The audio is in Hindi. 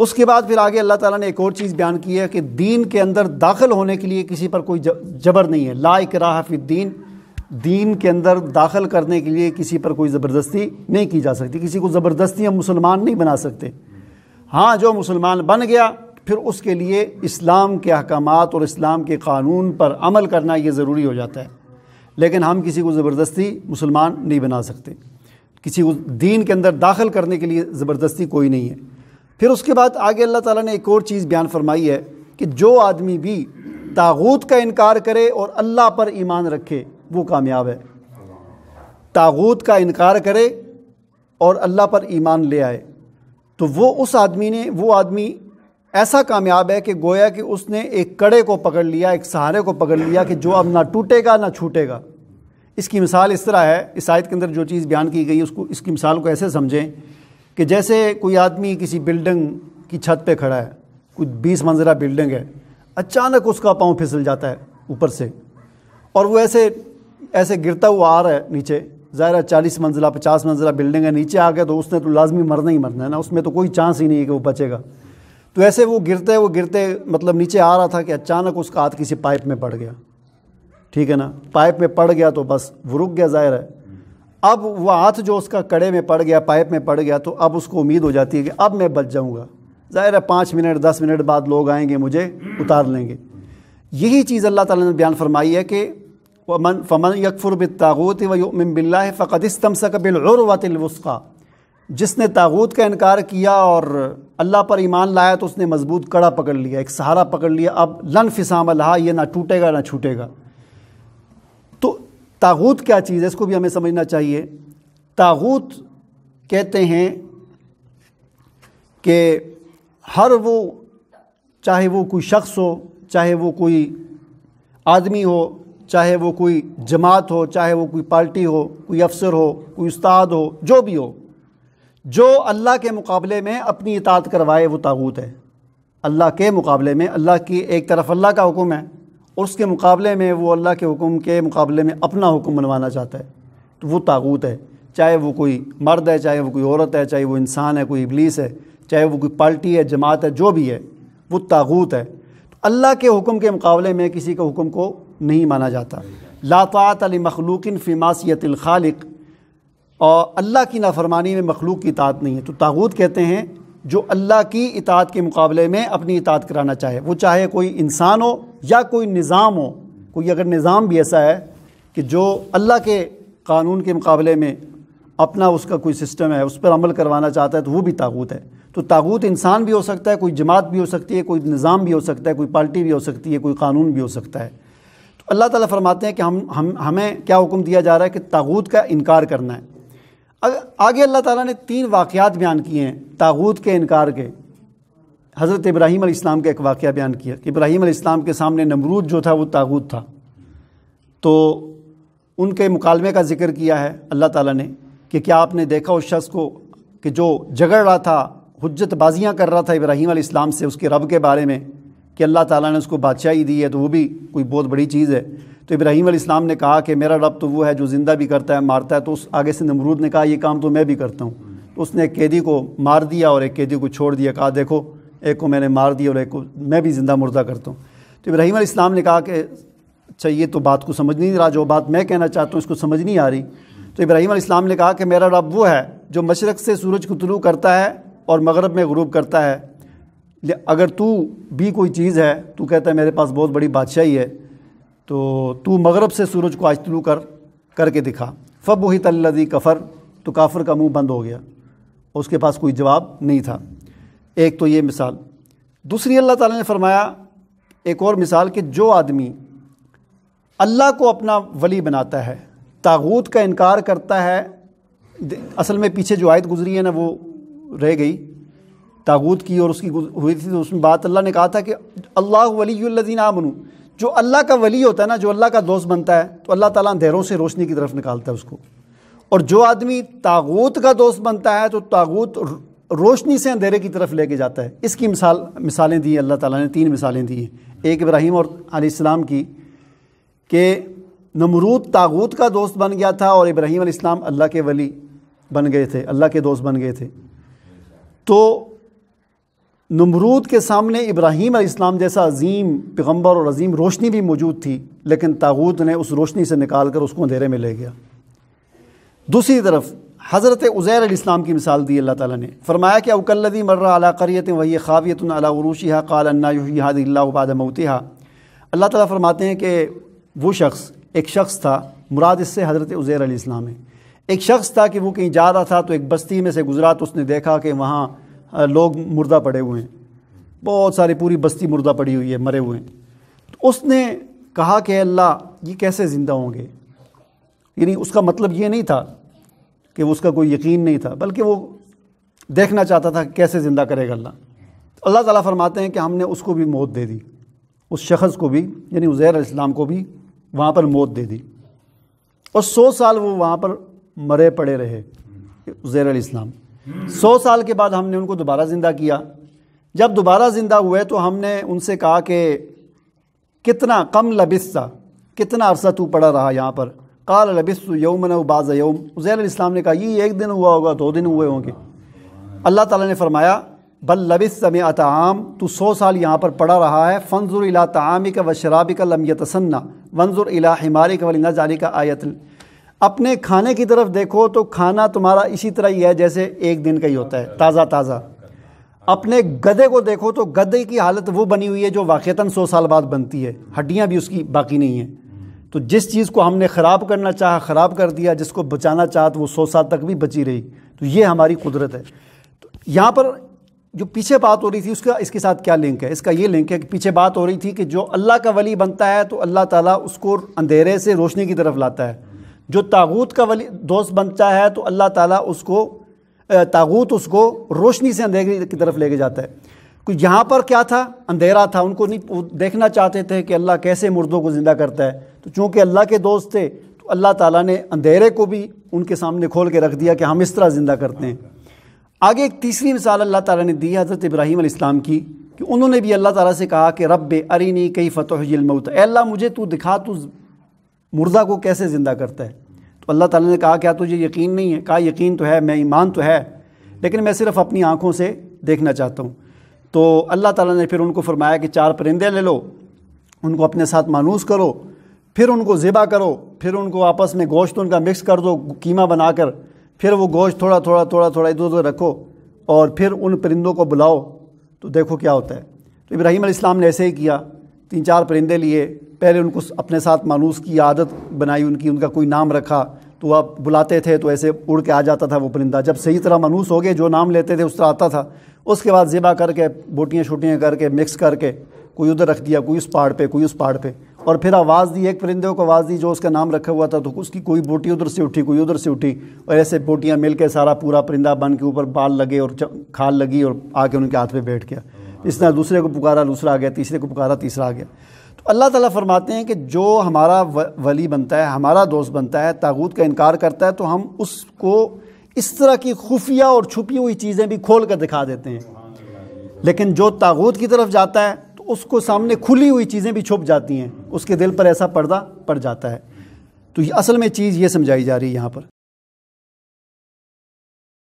उसके बाद फिर आगे अल्लाह ताला ने एक और चीज़ बयान की है कि दीन के अंदर दाखिल होने के लिए किसी पर कोई जबर नहीं है ला दीन दीन के अंदर दाखिल करने के लिए किसी पर कोई ज़बरदस्ती नहीं की जा सकती किसी को ज़बरदस्ती हम मुसलमान नहीं बना सकते हाँ जो मुसलमान बन गया फिर उसके लिए इस्लाम के अहकाम और इस्लाम के कानून पर अमल करना ये ज़रूरी हो जाता है लेकिन हम किसी को ज़बरदस्ती मुसलमान नहीं बना सकते किसी को दीन के अंदर दाखिल करने के लिए ज़बरदस्ती कोई नहीं है फिर उसके बाद आगे अल्लाह ताला ने एक और चीज़ बयान फरमाई है कि जो आदमी भी तागूत का इनकार करे और अल्लाह पर ईमान रखे वो कामयाब है तागूत का इनकार करे और अल्लाह पर ईमान ले आए तो वो उस आदमी ने वो आदमी ऐसा कामयाब है कि गोया कि उसने एक कड़े को पकड़ लिया एक सहारे को पकड़ लिया कि जो अब ना टूटेगा ना छूटेगा इसकी मिसाल इस तरह है इस आयत के अंदर जो चीज़ बयान की गई उसको इसकी मिसाल को ऐसे समझें कि जैसे कोई आदमी किसी बिल्डिंग की छत पे खड़ा है कुछ बीस मंजिला बिल्डिंग है अचानक उसका पाँव फिसल जाता है ऊपर से और वो ऐसे ऐसे गिरता हुआ आ रहा है नीचे ज़ाहिर है चालीस मंजिला पचास मंजिला बिल्डिंग है नीचे आ गया तो उसने तो लाजमी मरना ही मरना है ना उसमें तो कोई चांस ही नहीं है कि वो बचेगा तो ऐसे वो गिरते वो गिरते मतलब नीचे आ रहा था कि अचानक उसका हाथ किसी पाइप में पड़ गया ठीक है ना पाइप में पड़ गया तो बस वो रुक गया ज़ाहिर है अब वह हाथ जो उसका कड़े में पड़ गया पाइप में पड़ गया तो अब उसको उम्मीद हो जाती है कि अब मैं बच जाऊँगा ज़ाहिर है पाँच मिनट दस मिनट बाद लोग आएंगे मुझे उतार लेंगे यही चीज़ अल्लाह ताला ने बयान फरमाई है कि वमन फमन यकफुर बितागूत वमिन बिल्ला फ़क़दस्तमसक बिलवतुलवस्का जिसने तागूत का इनकार किया और अल्लाह पर ईमान लाया तो उसने मजबूत कड़ा पकड़ लिया एक सहारा पकड़ लिया अब लन फिसाम लहा ये ना टूटेगा ना छूटेगा तागूत क्या चीज़ है इसको भी हमें समझना चाहिए तागूत कहते हैं कि हर वो चाहे वो कोई शख्स हो चाहे वो कोई आदमी हो चाहे वो कोई जमात हो चाहे वो कोई पार्टी हो कोई अफसर हो कोई उस्ताद हो जो भी हो जो अल्लाह के मुकाबले में अपनी इतात करवाए वो तागूत है अल्लाह के मुकाबले में अल्लाह की एक तरफ अल्लाह का हुक्म है और उसके मुकाबले में वो अल्लाह के हुक्म के मुकाबले में अपना हुक्म बनवाना चाहता है तो वो तागूत है चाहे वो कोई मर्द है चाहे वो कोई औरत है चाहे वो इंसान है कोई इबलीस है चाहे वो कोई पार्टी है जमात है जो भी है वो तागूत है तो अल्लाह के हुक्म के मुकाबले में किसी के हुक्म को नहीं माना जाता लातात अली मखलूकिन फ़िमासीतिलखालिक और अल्लाह की नाफरमानी में मखलूक की तात नहीं है तो तागूत कहते हैं जो अल्लाह की इतात के मुकाबले में अपनी इतात कराना चाहे वो चाहे कोई इंसान हो या कोई निज़ाम हो कोई अगर निज़ाम भी ऐसा है कि जो अल्लाह के कानून के मुकाबले में अपना उसका कोई सिस्टम है उस पर अमल करवाना चाहता है तो वो भी ताबूत है तो ताबूत इंसान भी हो सकता है कोई जमात भी हो सकती है कोई निज़ाम भी हो सकता है कोई पार्टी भी हो सकती है कोई कानून भी हो सकता है तो अल्लाह ताला फरमाते हैं कि हम हम हमें क्या हुक्म दिया जा रहा है कि ताबूत का इनकार करना है आगे अल्लाह ताला ने तीन वाक़ात बयान किए हैं तागूत के इनकार के हज़रत इब्राहीम इस्लाम का एक वाक़ बयान किया कि इब्राहीम इस्लाम के सामने नमरूद जो था वो तागूत था तो उनके मुकालमे का जिक्र किया है अल्लाह ताला ने कि क्या आपने देखा उस शख्स को कि जो झगड़ रहा था हजत बाजियाँ कर रहा था इब्राहीम इस्लाम से उसके रब के बारे में कि अल्लाह ताली ने उसको बादशाही दी है तो वो भी कोई बहुत बड़ी चीज़ है तो इब्राहिम इस्लाम ने कहा कि मेरा रब तो वो है जो ज़िंदा भी करता है मारता है तो उस आगे से नमरूद ने कहा ये काम तो मैं भी करता हूँ तो उसने एक कैदी को मार दिया और एक कैदी को छोड़ दिया कहा देखो एक को मैंने मार दिया और एक को मैं भी ज़िंदा मुर्दा करता हूँ तो इब्राहिम इस्लाम ने कहा कि अच्छा ये तो बात को समझ नहीं रहा जो बात मैं कहना चाहता हूँ इसको समझ नहीं आ रही तो इब्राहीम इस्लाम ने कहा कि मेरा रब वो है जो मशरक़ से सूरज को तुलू करता है और मगरब में गरूब करता है अगर तू भी कोई चीज़ है तू कहता है मेरे पास बहुत बड़ी बादशाही है तो तू मगरब से सूरज को आज तलू कर करके दिखा फ़ब वही तल्लदी कफ़र तो काफर का मुंह बंद हो गया उसके पास कोई जवाब नहीं था एक तो ये मिसाल दूसरी अल्लाह ताला ने फरमाया एक और मिसाल कि जो आदमी अल्लाह को अपना वली बनाता है तागूत का इनकार करता है असल में पीछे जो आयत गुजरी है ना वो रह गई तागूत की और उसकी हुई थी तो उसमें बात अल्लाह ने कहा था कि अल्लाह वली आमनू जो अल्लाह का वली होता है ना जो अल्लाह का दोस्त बनता है तो अल्लाह ताला अंधेरों से रोशनी की तरफ निकालता है उसको और जो आदमी तागूत का दोस्त बनता है तो तागूत रोशनी से अंधेरे की तरफ लेके जाता है इसकी मिसाल मिसालें दी अल्लाह ताला ने तीन मिसालें दी हैं एक इब्राहिम और आलाम की कि नमरूद तागूत का दोस्त बन गया था और इब्राहिम अल्लाह के वली बन गए थे अल्लाह के दोस्त बन गए थे तो नमरूद के सामने इब्राहीम इस्लाम जैसा अजीम पैगम्बर और अजीम रोशनी भी मौजूद थी लेकिन तागूत ने उस रोशनी से निकाल कर उसको अंधेरे में ले गया दूसरी तरफ हज़रत उज़ैर इस्लाम की मिसाल दी अल्लाह ताला ने फरमाया कि अवकल्लदी मर्रा अला करियत वही खावियत अलारूशी कालबाद मऊतिहा अल्लाह ताला फरमाते हैं कि वो शख्स एक शख्स था मुराद इससे हज़रत उज़ैर इस्लाम है एक शख्स था कि वो कहीं जा रहा था तो एक बस्ती में से गुजरा तो उसने देखा कि वहाँ लोग मुर्दा पड़े हुए हैं बहुत सारी पूरी बस्ती मुर्दा पड़ी हुई है मरे हुए हैं तो उसने कहा कि अल्लाह ये कैसे ज़िंदा होंगे यानी उसका मतलब ये नहीं था कि उसका कोई यकीन नहीं था बल्कि वो देखना चाहता था कैसे ज़िंदा करेगा अल्लाह तो अल्लाह ताला फरमाते हैं कि हमने उसको भी मौत दे दी उस शख्स को भी यानी उज़ैर इस्लाम को भी वहाँ पर मौत दे दी और सौ साल वो वहाँ पर मरे पड़े रहे उज़ैर इस्लाम सौ साल के बाद हमने उनको दोबारा ज़िंदा किया जब दोबारा ज़िंदा हुए तो हमने उनसे कहा कि कितना कम लबिस्सा कितना अरसा तू पड़ा रहा यहाँ पर काल लबिस्सु यौमन बाज़ यौम उज़ैर इस्लाम ने कहा ये एक दिन हुआ होगा दो दिन हुए होंगे अल्लाह ताला ने फरमाया बल लबिस समय अताम तू सौ साल यहाँ पर पड़ा रहा है फ़नजुर तमामिक व शराबिक लमयतसन्ना लम तसन्ना वनजुर अला हिमारी का जारी का आयतल अपने खाने की तरफ देखो तो खाना तुम्हारा इसी तरह ही है जैसे एक दिन का ही होता है ताज़ा ताज़ा अपने गधे को देखो तो गधे की हालत वो बनी हुई है जो वाक़ता सौ साल बाद बनती है हड्डियाँ भी उसकी बाकी नहीं हैं तो जिस चीज़ को हमने ख़राब करना चाहा ख़राब कर दिया जिसको बचाना चाहा तो वो सौ साल तक भी बची रही तो ये हमारी कुदरत है तो यहाँ पर जो पीछे बात हो रही थी उसका इसके साथ क्या लिंक है इसका ये लिंक है कि पीछे बात हो रही थी कि जो अल्लाह का वली बनता है तो अल्लाह ताला उसको अंधेरे से रोशनी की तरफ लाता है जो तागूत का वली दोस्त बनता है तो अल्लाह ताला उसको तागूत उसको रोशनी से अंधेरे की तरफ लेके जाता है कोई यहाँ पर क्या था अंधेरा था उनको नहीं देखना चाहते थे कि अल्लाह कैसे मुर्दों को ज़िंदा करता है तो चूँकि अल्लाह के दोस्त थे तो अल्लाह ताला ने अंधेरे को भी उनके सामने खोल के रख दिया कि हम इस तरह ज़िंदा करते हैं आगे एक तीसरी मिसाल अल्लाह ताला ने दी हज़रत इब्राहीम इस्लाम की कि उन्होंने भी अल्लाह ताला से कहा कि रब अरीनी कई फ़तः मऊत अल्लाह मुझे तू दिखा तू मुर्दा को कैसे ज़िंदा करता है तो अल्लाह ताला ने कहा क्या तुझे यकीन नहीं है कहा यकीन तो है मैं ईमान तो है लेकिन मैं सिर्फ़ अपनी आँखों से देखना चाहता हूँ तो अल्लाह ताला ने फिर उनको फरमाया कि चार परिंदे ले लो उनको अपने साथ मानूस करो फिर उनको ज़िबा करो फिर उनको आपस में गोश्त उनका मिक्स कर दो कीमा बनाकर फिर वो गोश्त थोड़ा थोड़ा थोड़ा थोड़ा इधर उधर रखो और फिर उन परिंदों को बुलाओ तो देखो क्या होता है तो इब्राहीम आसमाम ने ऐसे ही किया तीन चार परिंदे लिए पहले उनको अपने साथ मानूस की आदत बनाई उनकी उनका कोई नाम रखा तो आप बुलाते थे तो ऐसे उड़ के आ जाता था वो परिंदा जब सही तरह मानूस हो गए जो नाम लेते थे उस तरह आता था उसके बाद ज़िबा करके बोटियाँ छोटियाँ करके मिक्स करके कोई उधर रख दिया कोई उस पहाड़ पे कोई उस पहाड़ पे और फिर आवाज़ दी एक परिंदे को आवाज़ दी जो उसका नाम रखा हुआ था तो उसकी कोई बोटी उधर से उठी कोई उधर से उठी और ऐसे बोटियाँ मिल के सारा पूरा परिंदा बन के ऊपर बाल लगे और खाल लगी और आके उनके हाथ पे बैठ गया इसने दूसरे को पुकारा दूसरा आ गया तीसरे को पुकारा तीसरा आ गया तो अल्लाह ताला फरमाते हैं कि जो हमारा वली बनता है हमारा दोस्त बनता है तागूत का इनकार करता है तो हम उसको इस तरह की खुफिया और छुपी हुई चीज़ें भी खोल कर दिखा देते हैं लेकिन जो तागूत की तरफ जाता है तो उसको सामने खुली हुई चीज़ें भी छुप जाती हैं उसके दिल पर ऐसा पर्दा पड़ जाता है तो ये असल में चीज़ ये समझाई जा रही है यहाँ पर